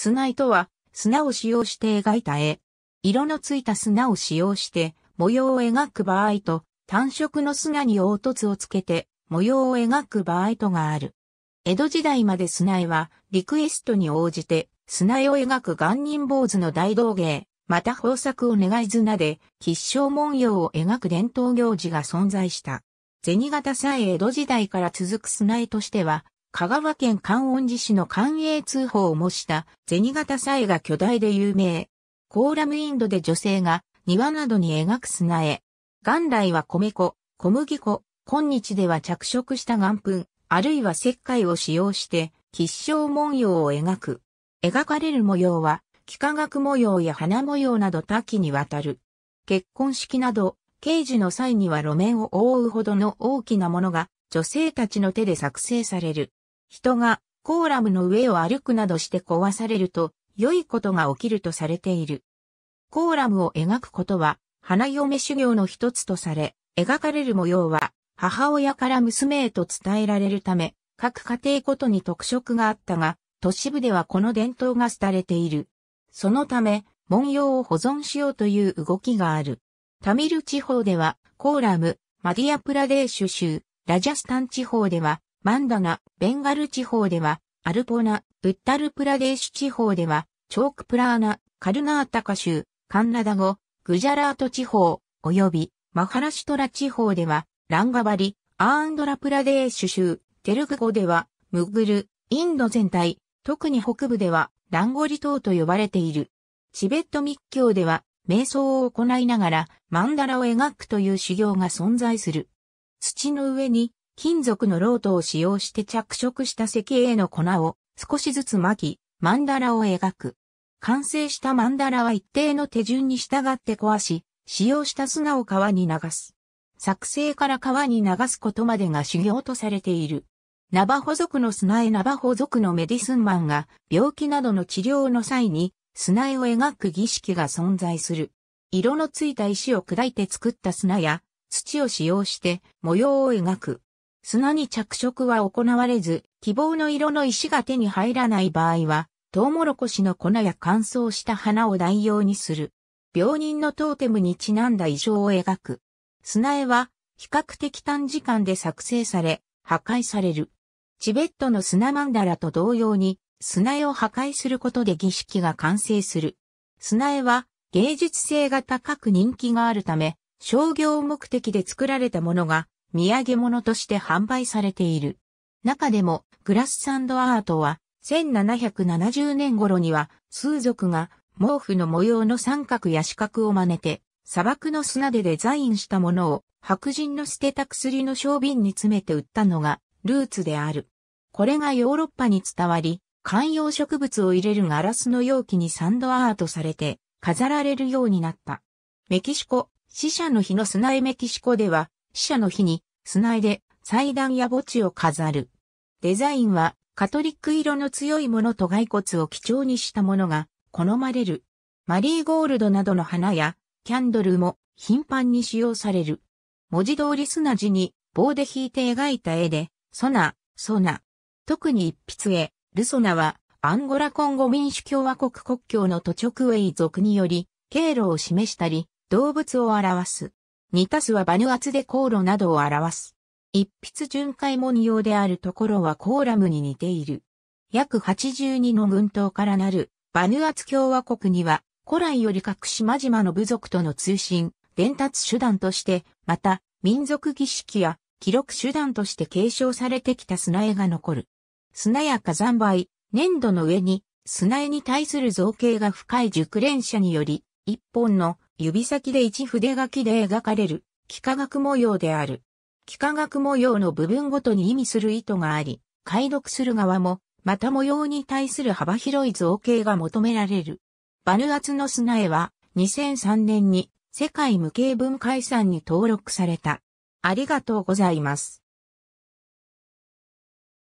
砂とは砂を使用して描いた絵。色のついた砂を使用して模様を描く場合と単色の砂に凹凸をつけて模様を描く場合とがある。江戸時代まで砂絵はリクエストに応じて砂絵を描く岩人坊主の大道芸、また豊作を願い綱で吉祥文様を描く伝統行事が存在した。銭形さえ江戸時代から続く砂絵としては香川県観音寺市の官営通報を模した銭形祭が巨大で有名。コーラムインドで女性が庭などに描く砂絵。元来は米粉、小麦粉、今日では着色した岩粉、あるいは石灰を使用して吉祥文様を描く。描かれる模様は幾何学模様や花模様など多岐にわたる。結婚式など、刑事の際には路面を覆うほどの大きなものが女性たちの手で作成される。人がコーラムの上を歩くなどして壊されると、良いことが起きるとされている。コーラムを描くことは、花嫁修行の一つとされ、描かれる模様は、母親から娘へと伝えられるため、各家庭ごとに特色があったが、都市部ではこの伝統が廃れている。そのため、文様を保存しようという動きがある。タミル地方では、コーラム、マディアプラデーシュ州、ラジャスタン地方では、マンダナ、ベンガル地方では、アルポナ、ウッタルプラデーシュ地方では、チョークプラーナ、カルナータカ州、カンナダ語、グジャラート地方、及び、マハラシトラ地方では、ランガバリ、アーンドラプラデーシュ州、テルグ語では、ムグル、インド全体、特に北部では、ランゴリ島と呼ばれている。チベット密教では、瞑想を行いながら、マンダラを描くという修行が存在する。土の上に金属のロートを使用して着色した石英の粉を少しずつ巻き、曼荼羅を描く。完成した曼荼羅は一定の手順に従って壊し、使用した砂を川に流す。作成から川に流すことまでが修行とされている。ナバホ族の砂絵ナバホ族のメディスンマンが病気などの治療の際に砂絵を描く儀式が存在する。色のついた石を砕いて作った砂や土を使用して模様を描く。砂に着色は行われず、希望の色の石が手に入らない場合は、トウモロコシの粉や乾燥した花を代用にする。病人のトーテムにちなんだ衣装を描く。砂絵は比較的短時間で作成され、破壊される。チベットの砂マンダラと同様に、砂絵を破壊することで儀式が完成する。砂絵は芸術性が高く人気があるため、商業目的で作られたものが土産物として販売されている。中でも、グラスサンドアートは、1770年頃には、数族が毛布の模様の三角や四角を真似て、砂漠の砂でデザインしたものを、白人の捨てた薬の小瓶に詰めて売ったのが、ルーツである。これがヨーロッパに伝わり、観葉植物を入れるガラスの容器にサンドアートされて、飾られるようになった。メキシコ、死者の日の砂絵メキシコでは、死者の日に、繋いで祭壇や墓地を飾る。デザインは、カトリック色の強いものと骸骨を基調にしたものが好まれる。マリーゴールドなどの花やキャンドルも頻繁に使用される。文字通り砂地に棒で引いて描いた絵で、ソナ、ソナ。特に一筆絵、ルソナはアンゴラコンゴ民主共和国国境の都直ウェイ族により、経路を示したり、動物を表す。ニタスはバヌアツで航路などを表す。一筆巡回文様であるところはコーラムに似ている。約82の群島からなるバヌアツ共和国には古来より各島々の部族との通信、伝達手段として、また民族儀式や記録手段として継承されてきた砂絵が残る。砂や火山灰、粘土の上に砂絵に対する造形が深い熟練者により、一本の指先で一筆書きで描かれる、幾何学模様である。幾何学模様の部分ごとに意味する意図があり、解読する側も、また模様に対する幅広い造形が求められる。バヌアツの砂絵は、2003年に世界無形文化遺産に登録された。ありがとうございます。